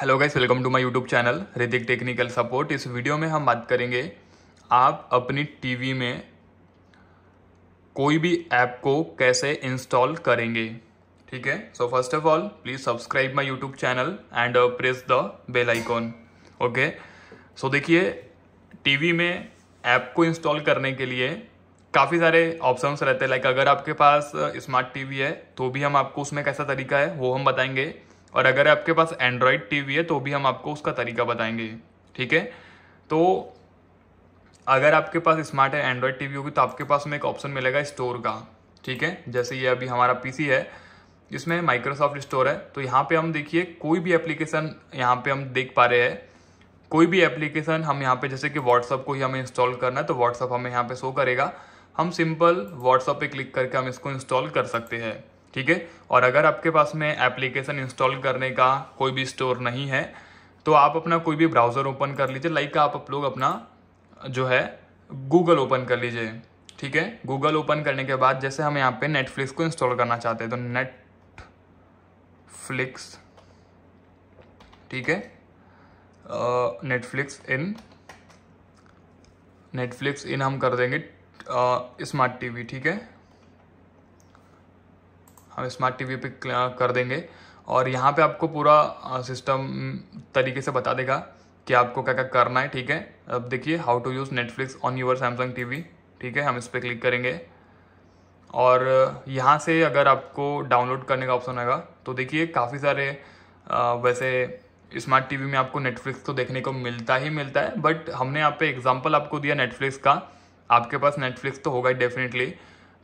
hello guys welcome to my YouTube channel Hritik technical support इस video में हम बात करेंगे आप अपनी टीवी में कोई भी ऐप को कैसे इंस्टॉल करेंगे ठीक है so first of all please subscribe my YouTube channel and press the bell icon okay so देखिए टीवी में ऐप को इंस्टॉल करने के लिए काफ़ी सारे ऑप्शंस रहते हैं लाइक अगर आपके पास स्मार्ट uh, टीवी है तो भी हम आपको उसमें कैसा तरीका है वो हम बताएंगे और अगर आपके पास एंड्रॉयड टीवी है तो भी हम आपको उसका तरीका बताएंगे ठीक है तो अगर आपके पास स्मार्ट है एंड्रॉयड टीवी होगी तो आपके पास में एक ऑप्शन मिलेगा स्टोर का ठीक है जैसे ये अभी हमारा पीसी है इसमें माइक्रोसॉफ्ट स्टोर है तो यहाँ पे हम देखिए कोई भी एप्लीकेशन यहाँ पे हम देख पा रहे हैं कोई भी एप्लीकेशन हम यहाँ पे जैसे कि व्हाट्सअप को ही हमें इंस्टॉल करना है तो व्हाट्सअप हमें यहाँ पे शो करेगा हम सिंपल व्हाट्सअप पे क्लिक करके हम इसको इंस्टॉल कर सकते हैं ठीक है और अगर आपके पास में एप्लीकेशन इंस्टॉल करने का कोई भी स्टोर नहीं है तो आप अपना कोई भी ब्राउज़र ओपन कर लीजिए लाइक आप लोग अपना जो है गूगल ओपन कर लीजिए ठीक है गूगल ओपन करने के बाद जैसे हम यहाँ पे नेटफ्लिक्स को इंस्टॉल करना चाहते हैं तो नेटफ्लिक्स ठीक है नेटफ्लिक्स इन नेटफ्लिक्स इन हम कर देंगे स्मार्ट टीवी ठीक है हम स्मार्ट टीवी पे कर देंगे और यहाँ पे आपको पूरा सिस्टम तरीके से बता देगा कि आपको क्या क्या करना है ठीक है अब देखिए how to use Netflix on your Samsung TV ठीक है हम इस पर क्लिक करेंगे और यहाँ से अगर आपको डाउनलोड करने का ऑप्शन आएगा तो देखिए काफ़ी सारे वैसे स्मार्ट टीवी में आपको नेटफ्लिक्स तो देखने को मिलता ही मिलता है बट हमने यहाँ पे एग्जांपल आपको दिया नेटफ्लिक्स का आपके पास नेटफ्लिक्स तो होगा ही डेफिनेटली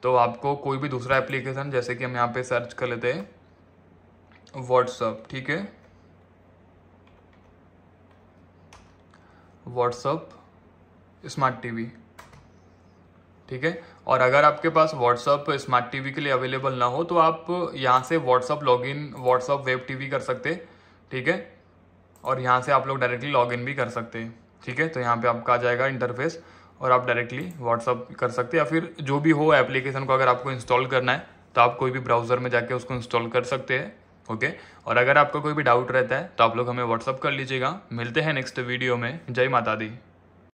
तो आपको कोई भी दूसरा एप्लीकेशन जैसे कि हम यहाँ पे सर्च कर लेते हैं व्हाट्सअप ठीक है व्हाट्सअप स्मार्ट टीवी ठीक है और अगर आपके पास व्हाट्सअप स्मार्ट टीवी के लिए अवेलेबल ना हो तो आप यहाँ से WhatsApp log in WhatsApp web TV कर सकते ठीक है और यहाँ से आप लोग डायरेक्टली इन भी कर सकते हैं ठीक है तो यहाँ पे आपका आ जाएगा इंटरफेस और आप डायरेक्टली व्हाट्सअप कर सकते हैं या फिर जो भी हो एप्लीकेशन को अगर आपको इंस्टॉल करना है तो आप कोई भी ब्राउज़र में जाके उसको इंस्टॉल कर सकते हैं ओके और अगर आपका कोई भी डाउट रहता है तो आप लोग हमें व्हाट्सअप कर लीजिएगा मिलते हैं नेक्स्ट वीडियो में जय माता दी